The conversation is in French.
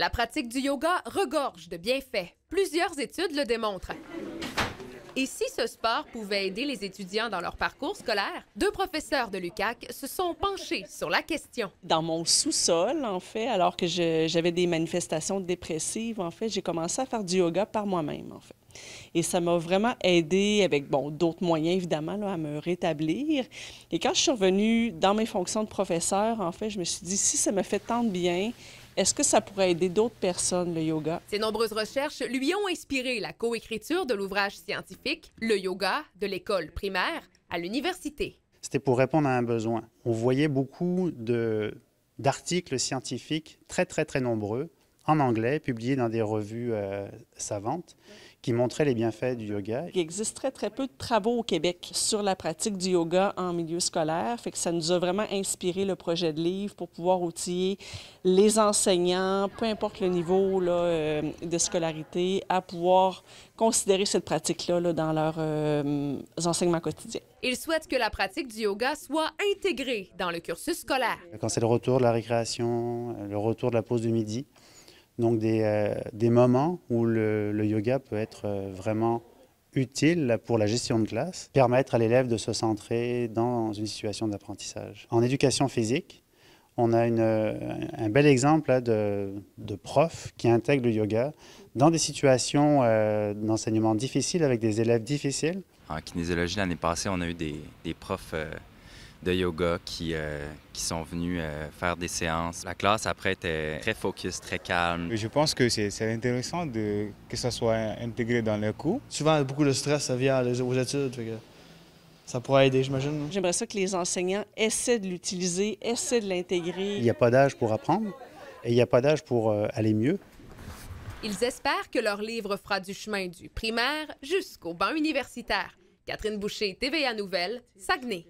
La pratique du yoga regorge de bienfaits. Plusieurs études le démontrent. Et si ce sport pouvait aider les étudiants dans leur parcours scolaire, deux professeurs de l'UCAC se sont penchés sur la question. Dans mon sous-sol, en fait, alors que j'avais des manifestations dépressives, en fait, j'ai commencé à faire du yoga par moi-même, en fait. Et ça m'a vraiment aidé avec, bon, d'autres moyens, évidemment, à me rétablir. Et quand je suis revenue dans mes fonctions de professeur, en fait, je me suis dit, si ça me fait tant de bien, est-ce que ça pourrait aider d'autres personnes, le yoga? Ses nombreuses recherches lui ont inspiré la coécriture de l'ouvrage scientifique Le yoga de l'école primaire à l'université. C'était pour répondre à un besoin. On voyait beaucoup d'articles scientifiques très, très, très nombreux en anglais, publié dans des revues euh, savantes, qui montrait les bienfaits du yoga. Il existe très, très peu de travaux au Québec sur la pratique du yoga en milieu scolaire, fait que ça nous a vraiment inspiré le projet de livre pour pouvoir outiller les enseignants, peu importe le niveau euh, de scolarité, à pouvoir considérer cette pratique-là dans leurs euh, enseignements quotidiens. Il souhaitent que la pratique du yoga soit intégrée dans le cursus scolaire. Quand c'est le retour de la récréation, le retour de la pause du midi, donc des, euh, des moments où le, yoga peut être euh, vraiment utile pour la gestion de classe, permettre à l'élève de se centrer dans une situation d'apprentissage. En éducation physique, on a euh, un bel exemple hein, de, de profs qui intègrent le yoga dans des situations d'enseignement difficiles avec des élèves difficiles. En kinésiologie, l'année passée, on a eu des, profs de yoga qui, euh, qui sont venus euh, faire des séances. La classe après était très focus, très calme. Je pense que c'est intéressant de, que ça soit intégré dans le cours. Souvent, beaucoup de stress, ça vient aux études. ça pourrait aider, j'imagine. J'aimerais ça que les enseignants essaient de l'utiliser, essaient de l'intégrer. Il n'y a pas d'âge pour apprendre et il n'y a pas d'âge pour euh, aller mieux. Ils espèrent que leur livre fera du chemin du primaire jusqu'au banc universitaire. Catherine Boucher, TVA Nouvelle, Saguenay.